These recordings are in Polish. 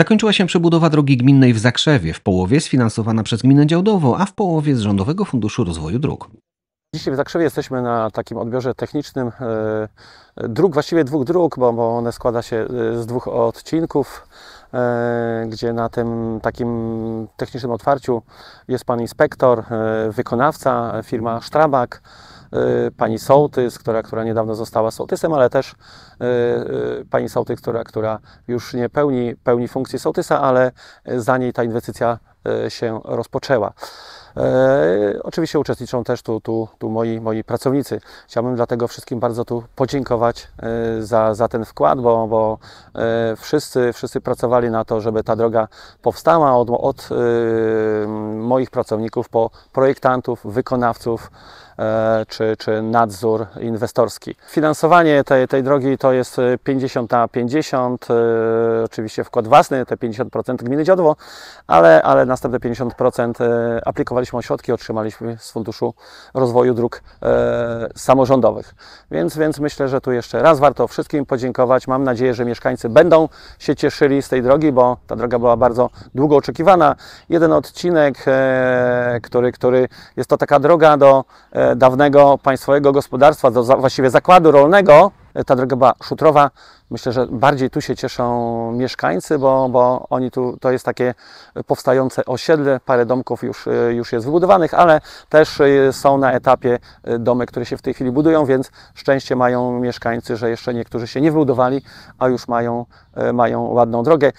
Zakończyła się przebudowa drogi gminnej w Zakrzewie, w połowie sfinansowana przez gminę działdową, a w połowie z Rządowego Funduszu Rozwoju Dróg. Dzisiaj w Zakrzewie jesteśmy na takim odbiorze technicznym e, dróg, właściwie dwóch dróg, bo one składa się e, z dwóch odcinków, e, gdzie na tym takim technicznym otwarciu jest pan inspektor, wykonawca, firma Sztrabak. Y, pani sołtys, która, która niedawno została sołtysem, ale też y, y, pani sołtys, która, która już nie pełni, pełni funkcji sołtysa, ale za niej ta inwestycja się rozpoczęła. E, oczywiście uczestniczą też tu, tu, tu moi, moi pracownicy. Chciałbym dlatego wszystkim bardzo tu podziękować e, za, za ten wkład, bo, bo e, wszyscy, wszyscy pracowali na to, żeby ta droga powstała od, od e, moich pracowników po projektantów, wykonawców e, czy, czy nadzór inwestorski. Finansowanie tej, tej drogi to jest 50 na 50, e, oczywiście wkład własny, te 50% gminy Dziodwo, ale, ale następne 50% aplikować zdecydowaliśmy ośrodki, otrzymaliśmy z Funduszu Rozwoju Dróg e, Samorządowych. Więc, więc myślę, że tu jeszcze raz warto wszystkim podziękować. Mam nadzieję, że mieszkańcy będą się cieszyli z tej drogi, bo ta droga była bardzo długo oczekiwana. Jeden odcinek, e, który, który jest to taka droga do e, dawnego państwowego gospodarstwa, do za, właściwie zakładu rolnego, E, ta droga była szutrowa. Myślę, że bardziej tu się cieszą mieszkańcy, bo, bo oni tu, to jest takie powstające osiedle, parę domków już, e, już jest wybudowanych, ale też e, są na etapie domy, które się w tej chwili budują, więc szczęście mają mieszkańcy, że jeszcze niektórzy się nie wybudowali, a już mają, mają ładną drogę.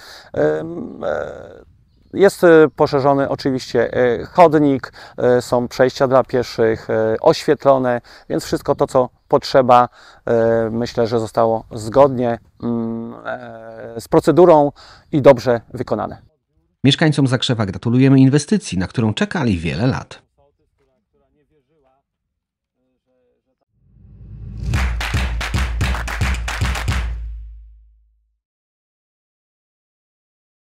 Jest poszerzony oczywiście chodnik, są przejścia dla pieszych, oświetlone, więc wszystko to, co potrzeba, e, myślę, że zostało zgodnie mm, e, z procedurą i dobrze wykonane. Mieszkańcom Zakrzewa gratulujemy inwestycji, na którą czekali wiele lat.